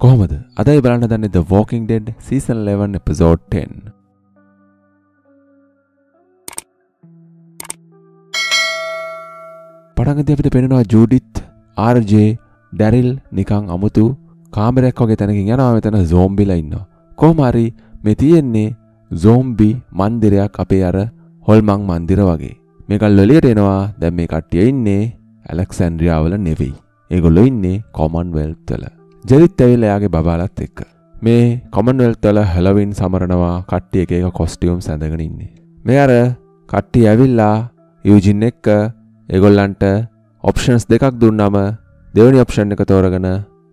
කොහොමද අදයි බලන්න දන්නේ the Walking Dead season 11 episode 10 පටන්ගති අපිට පෙනෙනවා ජූඩිත් ආර්ජේ දැරිල් නිකං අමුතු කාමරයක් වගේ තැනකින් යනවා මෙතන සෝම්බිලා ඉන්නවා. කෝමරි මේ තියෙන්නේ සෝම්බි මන්දිරයක් අපේ අර හොල්මං මන්දිර වගේ. මේකල් ලොලියට එනවා දැම් මේ කට්ටිය ඉන්නේ ඇලෙක්සැන්ඩ්‍රියාවල නෙවෙයි. ඒගොල්ලො ඉන්නේ කොමන් වෙල්තල. ජෙරිත් ඇවිල්ලා එයාගේ බබාලත් එක්ක. මේ කොමන්වෙල්ත් වල හැලොවින් සමරනවා කට්ටිය එක එක කොස්ටියුම් සැඳගෙන ඉන්නේ. මේ අර කට්ටිය ඇවිල්ලා යූජින් එක්ක ඒගොල්ලන්ට ඔප්ෂන්ස් දෙකක් දුන්නම දෙවනි ඔප්ෂන් එක තෝරගෙන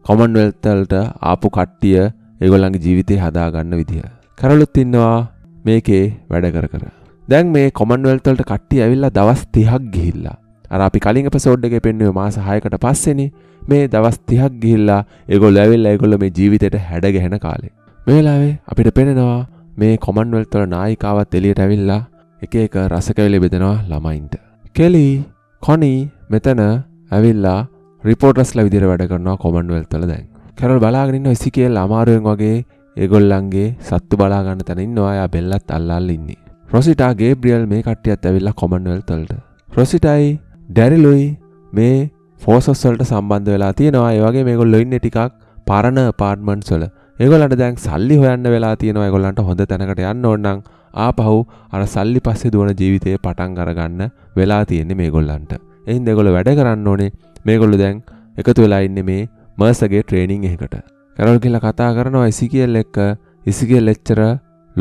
කොමන්වෙල්ත් වලට ආපු කට්ටිය ඒගොල්ලන්ගේ ජීවිතේ හදාගන්න විදිහ. කරලුත් ඉන්නවා මේකේ වැඩ කර කර. දැන් මේ කොමන්වල්තලට කට්ටි ඇවිල්ලා දවස් තිහක් ගිහිල්ලා අර අපි කලින් එපිසෝඩ් එකේ පෙන්වුවේ මාස 6කට පස්සේනේ මේ දවස් තිහක් ගිහිල්ලා ඒගොල් ඇවිල්ලා ඒගොල්ල මේ ජීවිතයට හැඩ ගැහෙන කාලේ. මේ වෙලාවේ අපිට පෙනෙනවා මේ කොමන්වෙල්ත් වල නායිකාවත් එළියට ඇවිල්ලා එක එක රසකැවිලි බෙදෙනවා ළමයින්ට. කෙලි කොනි මෙතන ඇවිල්ලා රිපෝටස්ල විදිර වැඩ කරනවා කොමන්වල්තල දැන් කැරල් බලාගෙනන්න ඉසි කියල් අමාරුවෙන් වගේ ඒගොල්ලන්ගේ සත්තු බලාගන්න තැනන්නවා අයා බෙල්ලත් අල්ලල් ඉන්නේ රොසිටා ගේබ්‍රියල් මේ කට්ටියත් ඇවිල්ලා කොමන්වල්තල්ට රොසිටයි ඩැරිලුයි මේ ෆෝසස්වලට සම්බන්ධ වෙලා තියෙනවා ඒවගේ මේගොල්ලො ඉන්න ටිකක් පරණ පාර්ට්මන්ට්ස්වල ඒගොල්ලන්ට දැන් සල්ලි හොයන්න වෙලා තියෙනවා ඒගොල්ලන්ට හොඳ තැනකට යන්න ඕනනම් ආපහු අර සල්ලි පස්සේ දුවන ජීවිතේ පටන් අරගන්න වෙලා තියෙන්නේ මේගොල්ලන්ට එහින් දෙගොල්ලෝ වැඩ කරන්න ඕනේ මේගොල්ලෝ දැන් එකතු වෙලා ඉන්නේ මේ මර්සගේ ට්‍රේනින් එකකට කැරල් කියලා කතා කරනවා ඉසිකියල් එක්ක ඉසිකියල් ලෙච්චර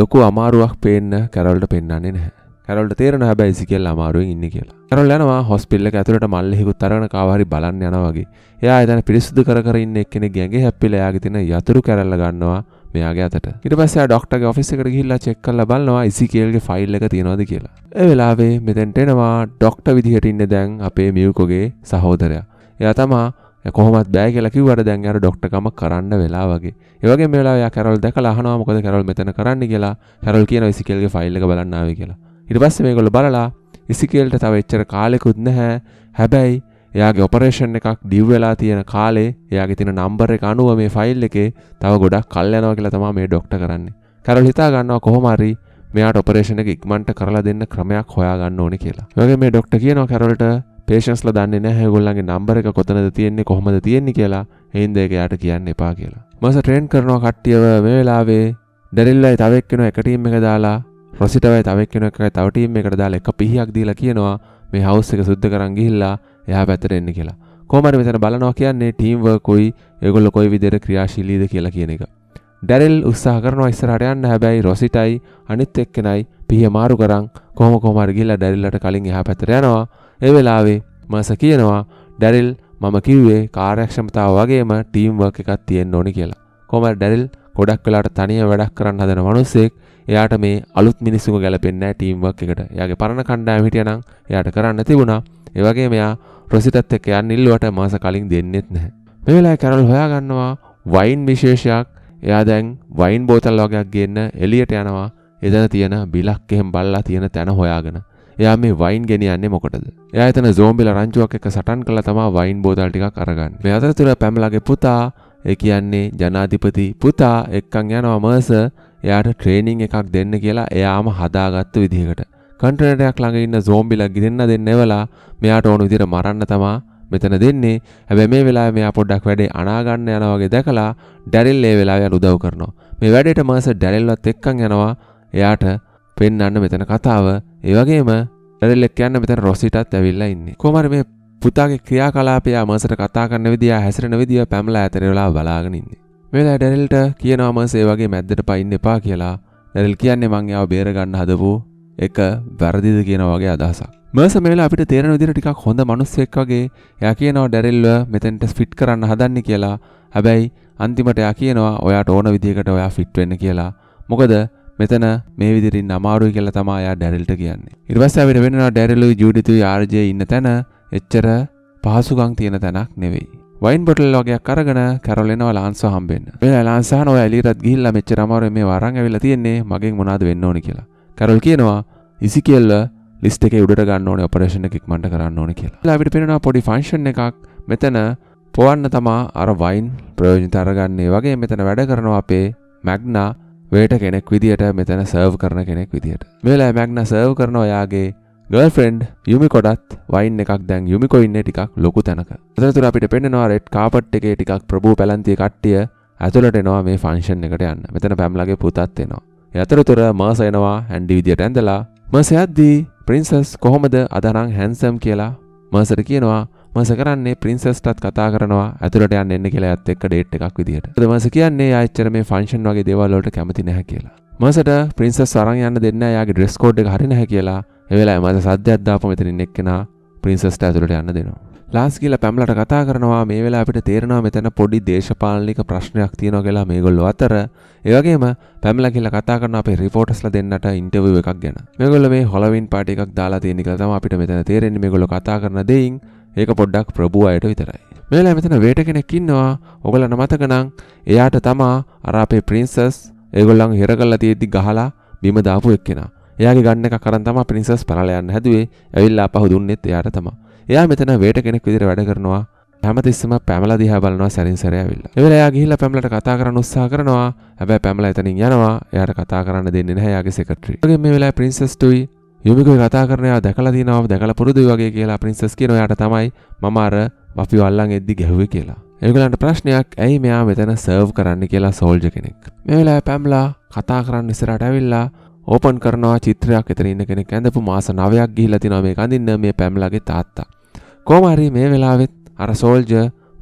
ලොකු අමාරුවක් පේන්න කැරල්ට පෙන්වන්නේ නැහැ කැරල්ට තේරන හැබැයි සිකෙල් අමාරුවෙන් ඉන්න කියලා කරල් යනවා හොස්පිල්ල ඇතුලට මල්ලෙහිකු තරන කාවහරි බලන්න යනවගේ එයා එතන පිරිසුදු කර ඉන්න එක්කෙනෙ ගැගේ හැප්පිල එයාගේ තින යතුරු කැරල්ල ගන්නවා මෙයාගේ අතට ඊට පස්සේ ඩොක්ටර්ගේ ඔෆිස් එකට ගිහිල්ලා චෙක් කරලා බලනවා ඉසිකේල්ගේ ෆයිල් එක තියෙනවද කියලා ඒ වෙලාවේ මෙතෙන්ට එනවා ඩොක්ටර් විදිහට ඉන්න දැන් අපේ මියුකෝගේ සහෝදරයා එයා තමා කොහොමත් බෑ කියලකි වට දැන් අර ඩොක්ටකම කරන්න වෙලා වගේ ඒවගේ මෙලා කැරල් දැක හනමකොද කැරල් මෙතන කරන්න කියලා කැරල් කියන විසිකල්ගේ ෆයිල්ල බලන්නාව කියලා ඉට පස්ස මේගොල බලලා ඉසිකේල්ට තව එච්චර කාලෙකුත් නැහැ හැබැයි එයාගේ ඔපරේෂන් එකක් දිව්වෙලා තියෙන කාලේ එයාගේ තින නම්බර එක අනුව මේ ෆයිල් එකේ තව ගොඩක් කල් යනවා කියලා තමා මේ ඩොක්ට කරන්නේ කැරල් හිතා ගන්නවා කොහොමරි මෙයාට ඔපරේෂණ එක ඉක්මන්ට කරලා දෙන්න ක්‍රමයක් හොයාගන්න ඕනි කියලා. වගේ මේ ඩොක්ට කියනවා කැරල්ට පේෂන්ස්ල දන්නේ නැහැ ගොල්ලන්ගේ නම්බර එක කොතනද තියෙන්නේ කොහොමද තියෙන්නේ කියලා එයින් දෙක යාට කියන්න එපා කියලා. මස ට්‍රේන් කරනවා කට්ටියව මේ වෙලාවේ ඩැරිල්ලයි තව එක්කෙනෙක් එක ටීම් එක දාලා රොසිටවයි තවක් කෙනක තව ටීම් එකට දාලා එක පිහියක් දීලා කියනවා මේ හවුස් එක සුද්ධ කරන් ගිහිල්ලා එහා පැත්තට එන්න කියලා. කොහමද මෙතන බලනවා කියන්නේ ටීම් වර්ක් උයි ඒගොල්ලෝ කොයි විදිහට ක්‍රියාශීලීද කියලා කියන එක. ඩැරෙල් උත්සාහ කරනවා ඉස්සරහට යන්න හැබැයි රොසිටයි අනිත් එක්කෙනයි පිහිය මාරු කරන් කොහොම කොහම හරි ගිහිල්ලා ඩැරෙල්ලට කලින් එහා පැත්තට යනවා. ඒ වෙලාවේ මස කියනවා ඩැරෙල් මම කිව්වේ කාර්යක්ෂමතාව වගේම ටීම්වර්ක් එකක් තියෙන්න ඕනි කියලා. කොහමද ඩැරෙල් ගොඩක් වෙලාට තනියම වැඩක් කරන්න හදන මිනිස්සෙක් එයාට මේ අලුත් මිනිස්සුම ගැලපෙන්න ටීම්වක් එකට යාගේ පරණ කණ්ඩායම හිටියනම් එයාට කරන්න තිබුණා ඒ වගේ මෙයා රොසිටත් එක්ක යන්න ඉල්ලුවට මාස කලින් දෙන්නෙත් නැහැ මේ වෙලාවේ කැරල් හොයාගන්නවා වයින් විශේෂයක් එයා දැන් වයින් බෝතල් වගේක් ගෙන්න එළියට යනවා එතන තියෙන බිලක් එහෙම බල්ලා තියෙන තැන හොයාගෙන එයා මේ වයින් ගෙනියන්නේ මොකටද? එයා එතන zombiලා රංචුවක් එක්ක සටන් කළා තමයි වයින් බෝතල් ටිකක් අරගන්නේ. මේ අතරතුර පැමලාගේ පුතා ඒ කියන්නේ ජනාධිපති පුතා එක්කන් යනවා මර්ස එයාට ට්‍රේනිං එකක් දෙන්න කියලා එයාම හදාගත්ත විදිහකට කන්ටනටයක් ළඟ ඉන්න සෝම්බිලා ගිරෙන්න දෙන්නවලා මෙයාට ඕන විදිහට මරන්න තමා මෙතන දෙන්නේ හැබැයි මේ වෙලාවේ මෙයා පොඩ්ඩක් වැඩේ අනා ගන්න යනවා වගේ දැකලා ඩැරිල් ඒ වෙලාවේ යට උදව් කරනවා මේ වැඩේට මාස ඩැරිල්වත් එක්කන් යනවා එයාට පෙන්වන්න මෙතන කතාව ඒ වගේම ඩැරිල්ෙක් යන්න මෙතන රොසිටත් ඇවිල්ලා ඉන්නේ කොහමද මේ පුතාගේ ක්‍රියාකලාපය මසට කතා කරන්න විදිහ හැසිරෙන විදිහ පැමලා ඇතර වෙලා බලාගෙන ඉන්නේ. වෙලා ඩැනල්ට කියනවාම සේවගේ මැද්දට පයින්න එපා කියලා නැරල් කියන්නේ මං යාව බේරගන්න හදපු එක වැරදිද කියන වගේ අදහසක්. මර්ස මේලා අපිට තේරෙන විදිහට ටිකක් හොඳ මිනිස්සෙක් වගේ එයා කියනවා ඩැරිල්ව මෙතෙන්ට ෆිට් කරන්න හදන්නේ කියලා. හැබැයි අන්තිමට එයා කියනවා ඔයාට ඕන විදිහකට ඔයා ෆිට් වෙන්න කියලා. මොකද මෙතන මේ විදිරින් අමාරුයි කියලා තමයි එයා ඩැරිල්ට කියන්නේ. ඊට පස්සේ අපිට වෙනවා ඩැරිලුයි ජූඩිතුයි ආර්ජේ ඉන්න තැන එච්චර පහසුකම් තියෙන තැනක් නෙවෙයි. වයින් බොටල් වගේයක් අරගෙන කැරලෙනවා ලාන්ස හම්බෙන් වෙන ලාන්සාන ඇලිරත් ගිල්ල මෙච්චරමර මේ වරං ඇවිල තියෙන්නේ මගේ මොනාද වෙන්න ඕනි කියලා කැරල් කියනවා ඉසි කියල්ල ලිස්ට එක උඩට ගන්න ඕන ඔපරේෂණ එකක් මට කරන්න ඕන කියලා ලාවිට පෙනෙනවා පොඩි ෆංශන් එකක් මෙතන පොවන්න තමා අර වයින් ප්‍රයෝජිත අරගන්නේ වගේ මෙතන වැඩ කරනවා අපේ මැග්නා වේට කෙනෙක් විදිහට මෙතන සර්ව් කරන කෙනෙක් විදිහට මෙලා මැග්න සර්ව් කරන ඔයාගේ ගල් ෆ්‍රෙන්ඩ් යුමිකොටත් වයින් එකක් දැන් යුමිකොඉන්න ටිකක් ලොකු තැනක අතරතුර අපිට පෙන්නවා රෙට් කාපට් එකේ ටිකක් ප්‍රභූ පැලන්තිය කට්ටිය ඇතුළට එනවා මේ ෆංශන් එකට යන්න මෙතන පැම්ලගේ පුතත් එනවා අතරතුර මර්ස එනවා හැන්ඩි විදියට ඇඳලා මසයද්දී ප්‍රින්සස් කොහොමද අදරං හැන්සම් කියලා මර්සට කියනවා මස කරන්නේ ප්‍රින්සස්ටත් කතා කරනවා ඇතුළට යන්න එන්න කියලා ඇත් එක්ක ඩේට් එකක් විදිහට දමස කියන්නේ අච්චර මේ ෆංශන් වගේ දේවල්ලට කැමති නැහැ කියලා මසට පින්ස සරන් යන්න දෙන්න යාගේ ඩ්‍රෙස් කෝඩ් එක හරි නැහැ කියලා ඒ වෙලාවේ මස සද්දයක් දාපු මෙතනින් එක්කෙනා පින්සස්ට ඇතුළට යන්න දෙනවා. ලාස් කියලා පැම්ලට කතා කරනවා මේ වෙලාව අපිට තේරෙනවා මෙතන පොඩි දේශපාලනික ප්‍රශ්නයක් තියෙනවා කියලා මේගොල්ලෝ අතර ඒ වගේම පැම්ලා කියලා කතා කරන අපේ රිපෝටර්ස්ලා දෙන්නට ඉන්ටර්විව් එකක් ගැන. මේගොල්ලෝ මේ හොලොවින් පාටි එකක් දාලා තියෙන කියලා තමයි අපිට මෙතන තේරෙන්නේ මේගොල්ලෝ කතා කරන දෙයින් ඒක පොඩ්ඩක් ප්‍රභූ අයට විතරයි. මේ වෙලාවේ මෙතන වේට කෙනෙක් ඉන්නවා. ඔයගොල්ලෝ නමතක නම් එයාට තමා අර අපේ ප්‍රින්සස් ඒගොල්ලන් හිර කරලා තියෙද්දි ගහලා බිම දාපු එක්කෙනා. එයාගේ ගන්න එකක් අරන් තමයි ප්‍රින්සස් පරල යන්න හැදුවේ. ඇවිල්ලා අපහු දුන්නෙත් එයාට තමයි. එයා මෙතන වේට කෙනෙක් විදිහට වැඩ කරනවා. හැමතිස්සම පැමලා දිහා බලනවා සැරින් සැරේ ඇවිල්ලා. ඒවල එයා ගිහිල්ලා පැමලට කතා කරන්න උත්සාහ කරනවා. හැබැයි පැමලා එතනින් යනවා. එයාට කතා කරන්න දෙන්නේ නැහැ එයාගේ සෙක්‍රටරි. ඒගොල්ලෝ මේ වෙලාවේ ප්‍රින්සස් ටුයි යොමිකෝ කතා කරනවා දැකලා තියෙනවා දැකලා පුරුදුයි වගේ කියලා ප්‍රින්සස් කියනවා එයාට තමයි මම අර වපිව අල්ලන් එද්දි ගැහුවේ කියලා. එගලන්ට ප්‍රශ්නයක් ඇයි මෙයා මෙතන සර්ව් කරන්න කියලා සෝල්ජ කෙනෙක් මේ වෙලා පැම්ලා කතා කරන්න ඉස්සරට ඇවිල්ලා ඕපන් කරනවා චිත්‍රයක් එතර ඉන්න කෙනෙක් ඇඳපු මාස නවයක් ගිහිලා තිනවා මේ කඳින්න මේ පැම්ලගේ තාත්තා කොහමහරි මේ වෙලාවෙත් අර සෝල්ජ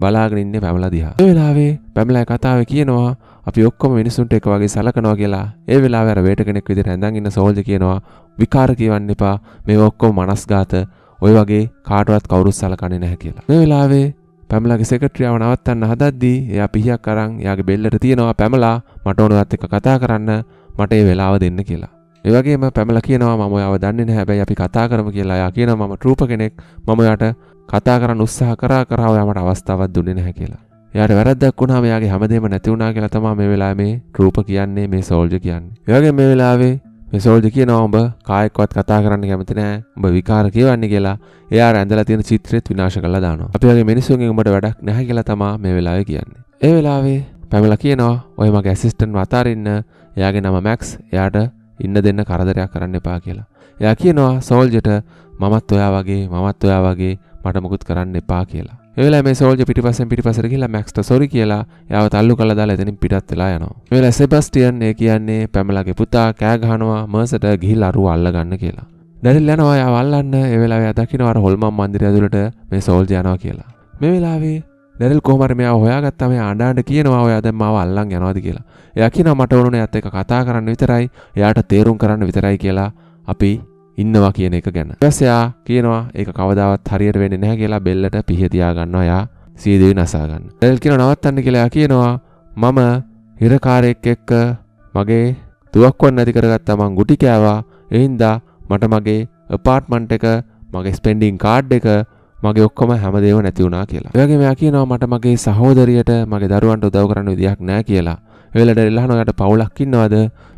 බලාගෙන ඉන්නේ පැම්ලා දිහා මේ වෙලාවේ පැම්ලා කතාවේ කියනවා අපි ඔක්කොම මිනිසුන්ට එක වගේ සලකනවා කියලා ඒ වෙලාවේ අර වේට කෙනෙක් විදිහට ඇඳන් ඉන්න සෝල්ජ කියනවා විකාර කියවන්න එපා මේ ඔක්කොම මනස්ගත ඔය වගේ කාටවත් කවුරුත් සලකන්නේ නැහැ කියලා මේ වෙලාවේ පැමලගේ සෙකට්‍රියාව නවත්තන්න හදද්දී එයා පිහියක් කරන් එයාගේ බෙල්ලට තියෙනවා පැමලා මට ඕනවත් එක කතා කරන්න මට ඒ වෙලාව දෙන්න කියලා. ඒවගේම පැමල කියනවා මම ඔයාව දන්නේ නැහැ හැබැයි අපි කතා කරමු කියලා එයා කියනවා මම ට්‍රූප කෙනෙක් මම ඔයාට කතා කරන්න උත්සාහ කරා කරා ඔයාට අවස්ථාවක් දුන්නේ නැහැ කියලා. යාට වැරද්දක් වුණා මෙයාගේ හැමදේම නැති වුණා කියලා තමයි මේ වෙලාවේ මේ රූප කියන්නේ මේ සෝල්ජර් කියන්නේ. ඒ වගේ මේ වෙලාවේ මෙසෝල්ජ කියනවා උඹ කායෙක්වත් කතා කරන්න කැමති නෑ උඹ විකාර කියවන්නේ කියලා එයා රැඳලා තියෙන චිත්‍රෙත් විනාශ කරලා දානවා. අපි වගේ මිනිස්සුන්ගෙන් උඹට වැඩක් නැහැ කියලා තමා මේ වෙලාවේ කියන්නේ. ඒ වෙලාවේ පැමිලා කියනවා ඔය මගේ ඇසිස්ටන්ට් වතාරින්න එයාගේ නම මැක්ස් එයාට ඉන්න දෙන්න කරදරයක් කරන්න එපා කියලා. එයා කියනවා සෝල්ජට මමත් ඔයා වගේ මමත් ඔයා වගේ මට මුකුත් කරන්න එපා කියලා. වෙලා මේ සෝල්ජ පිටිපසෙන් පිටිපසට කියලා මැක්ස්ට සොරි කියලා යාව තල්ලු කළා දාලා එතනින් පිටත් වෙලා යනවා. මේ වෙලාවේ සෙබස්ටියන් ඒ කියන්නේ පැමලාගේ පුතා කෑ ගහනවා මර්සට ගිහිල්ලා අරුව අල්ලගන්න කියලා. දැරිල් යනවා යාව අල්ලන්න ඒ වෙලාවේ දකින්න අර හොල්මන් මන්දිරය ඇතුළට මේ සෝල්ජ යනවා කියලා. මේ වෙලාවේ දැරිල් කොහමර මෙයා හොයාගත්තම අඩාඩ කියනවා ඔයා දැන් මාව අල්ලන් යනවාද කියලා. එයා කියනවා මට ඕනේ ඇත්ත එක කතා කරන්න විතරයි. එයාට තේරුම් කරන්න විතරයි කියලා අපි ඉන්නවා කියන එක ගැන. ඊපස්සේ කියනවා ඒක කවදාවත් හරියට වෙන්නේ නැහැ කියලා බෙල්ලට පිහිය තියා ගන්නවා එයා සීදේවි නසා ගන්න. ඩෙල් කියන නවත්තන්න කියලා කියනවා මම හිරකාරයෙක් එක්ක මගේ තුවක්කුවන් නැති කරගත්තා මං ගුටි කෑවා. ඒ හින්දා මට මගේ අපාර්ට්මන්ට් එක මගේ ස්පෙන්ඩින් කාඩ් එක මගේ ඔක්කොම හැමදේම නැති වුණා කියලා. ඒ වගේම එයා කියනවා මට මගේ සහෝදරියට මගේ දරුවන්ට උදව් කරන්න විදියක් නැහැ කියලා. වෙලට එල්ලහනොයට පවුලක් ඉන්නවද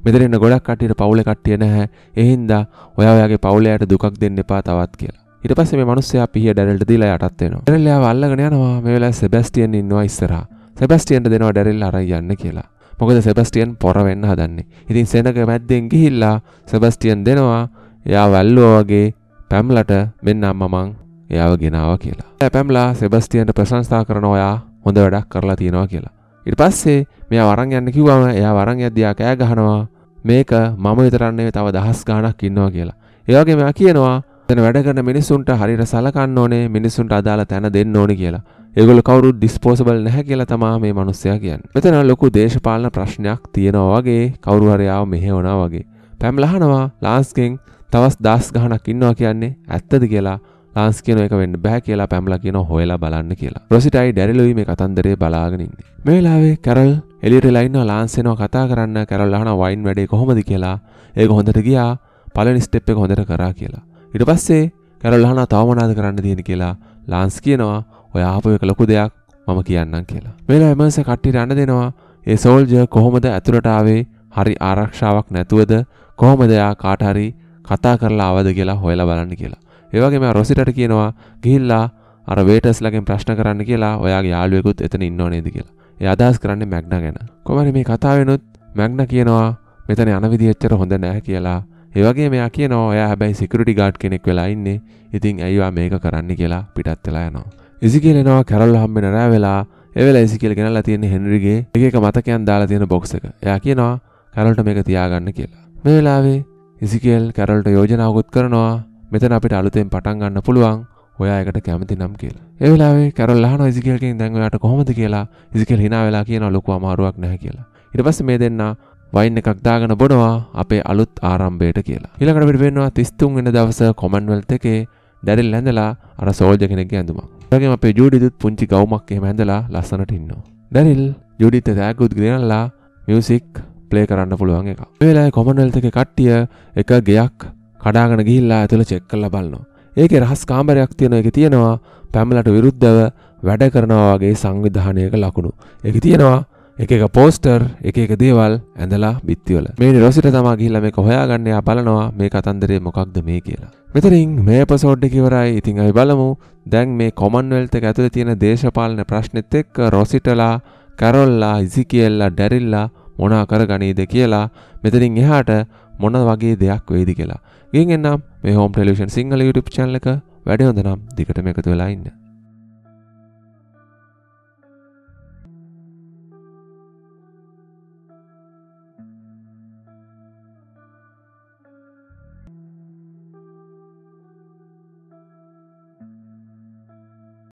මෙතන ඉන්න ගොඩක් කට්ටියට පවුල කට්ටිය නැහැ එහින්දා ඔයා ඔයාගේ පවුලයට දුකක් දෙන්න එපා තවත් කියලා ඊට පස්සේ මේ මිනිස්සයා පිහිය ඩැරල්ට දීලා යටත් වෙනවා ඩැරල් එයාව අල්ලගෙන යනවා මේ වෙලාවේ සෙබැස්ටියන් ඉන්නවා ඉස්සරහා සෙබැස්ටියන්ට දෙනවා ඩැරල් අරන් යන්න කියලා මොකද සෙබස්ටියන් පොර වෙන්න හදන්නේ. ඉතින් සෙනග මැද්දෙන් ගිහිල්ලා සෙබස්ටියන් දෙනවා එයා වැල්ලෝ වගේ පැම්ලට මෙන්න අම්මා මං එයාව ගෙනාවා කියලා. පැම්ලා සෙබස්ටියන්ට ප්‍රශංසා කරනවා ඔයා හොඳ වැඩක් කරලා තියෙනවා කියලා. ඉට පස්සේ මෙයා වරන් යන්න කිව්වම එයා වරන් යද්දයා කෑ ගහනවා මේක මම විතරන්නේ තව දහස් ගානක් ඉන්නවා කියලා. ඒවගේ මෙයා කියනවා තැන වැඩ කරන මිනිස්සුන්ට හරිර සලකන්න ඕනේ මිනිස්සුන්ට අදාළ තැන දෙන්න ඕනි කියලා. ඒගොල්ලෝ කවුරුත් ඩිස්පෝසබල් නැහැ කියලා තමා මේ මිනිස්සයා කියන්නේ. මෙතන ලොකු දේශපාලන ප්‍රශ්නයක් තියෙනවා වගේ කවුරු හරි ආව මෙහෙවනා වගේ. පැම්ලහනවා ලාස්ගෙන් තවස් දාස් ගහනක් ඉන්නවා කියන්නේ ඇත්තද කියලා ලාන්ස් කියන එක වෙන්න බෑ කියලා පැම්ලා කියන හොයලා බලන්න කියලා. රොසිටයි ඩැරිලුයි මේ කතන්දරේ බලාගෙන ඉන්නේ. මේ වෙලාවේ කැරල් එළියට ලයින්ව ලාන්ස් එනවා කතා කරන්න කැරල් අහන වයින් වැඩේ කොහොමද කියලා. ඒක හොඳට ගියා. පළවෙනි ස්ටෙප් එක හොඳට කරා කියලා. ඊට පස්සේ කැරල් අහන තව මොනවද කරන්න තියෙන කියලා ලාන්ස් කියනවා ඔයා ආපු එක ලොකු දෙයක් මම කියන්නම් කියලා. වෙලා එමර්ස කට්ටියට අන්න දෙනවා ඒ සෝල්ජ කොහොමද ඇතුළට ආවේ හරි ආරක්ෂාවක් නැතුවද කොහොමද එයා කාට හරි කතා කරලා ආවද කියලා හොයලා බලන්න කියලා. ඒවගේ මෙයා රොසිටට කියනවා ගිහිල්ලා අර වේටස්ලගෙන් ප්‍රශ්න කරන්න කියලා ඔයාගේ යාළුවෙකුත් එතන ඉන්න නේද කියලා. ඒ අදහස් කරන්නේ මැග්නා ගැන. කොහොමද මේ කතාවෙනුත් මැග්නා කියනවා මෙතන යන විදිහ එච්චර හොඳ නෑ කියලා. ඒ වගේ මෙයා කියනවා එයා හැබැයි සිකියුරිටි ගාඩ් කෙනෙක් වෙලා ඉන්නේ. ඉතින් ඇයිවා මේක කරන්න කියලා පිටත් වෙලා යනවා. ඉසිකේල් එනවා කැරල් හම්බෙන රෑ වෙලා ඒ වෙලාවේ ඉසිකේල් ගෙනල්ලා තියෙන්නේ හෙන්රිගේ එක එක මතකයන් දාලා තියෙන බොක්ස් එක. එයා කියනවා කැරල්ට මේක තියාගන්න කියලා. මේ වෙලාවේ ඉසිකේල් කැරල්ට යෝජනාවකුත් කරනවා මෙතන අපිට අලුතෙන් පටන් ගන්න පුළුවන් ඔයායකට කැමති නම් කියලා. ඒ වෙලාවේ කැරල් අහන ඉසිකෙල්ගෙන් දැන් ඔයාට කොහොමද කියලා ඉසිකෙල් hina වෙලා කියන ලොකු අමාරුවක් නැහැ කියලා. ඊට පස්සේ මේ දෙන්න වයින් එකක් දාගෙන බොනවා අපේ අලුත් ආරම්භයට කියලා. ඊළඟට අපිට වෙනවා 33 වෙනි දවසේ කොමන්වෙල්ත් එකේ දැරිල් ඇඳලා අර සෝල්ජර් කෙනෙක්ගේ ඇඳුමක්. ඒ වගේම අපේ ජූඩිත් පුංචි ගවුමක් එහෙම ඇඳලා ලස්සනට ඉන්නවා. දැරිල් ජුඩිත තෑගුත් ගෙනල්ලා මියසික් ප්ලේ කරන්න පුළුවන් එක. වෙලා කොමනල්තක කට්ටිය එක ගෙයක් කඩාගෙන ගිහිල්ලා ඇතුළ චෙක් කරලා බලනවා. ඒකේ රහස් කාමරයක් තියෙන එක තියෙනවා පැමිලට විරුද්ධව වැඩ කරනවා වගේ සංවිධානයක ලකුණු. ඒක තියෙනවා එක එක පෝස්ටර් එක එක දේවල් ඇඳලා බිත්තිවල. මේ නිරොසිට තමා ගිහිල්ලා මේක හොයාගන්න යා බලනවා මේ කතන්දරේ මොකක්ද මේ කියලා. මෙතනින් මේ එපිසෝඩ් එක ඉවරයි. ඉතින් අපි බලමු දැන් මේ කොමන්වෙල්ත් එක ඇතුලේ තියෙන දේශපාලන ප්‍රශ්නෙත් එක්ක රොසිටලා, කැරොල්ලා, ඉසිකියෙල්ලා, ඩැරිල්ලා මොනා කරගනීද කියලා මෙතනින් එහාට මොන වගේ දෙයක් වේදි කියලා. ගින් එන්නම් මේ home television Sinhala YouTube channel එක වැඩේ හොඳනම් දිගටම එකතු වෙලා ඉන්න.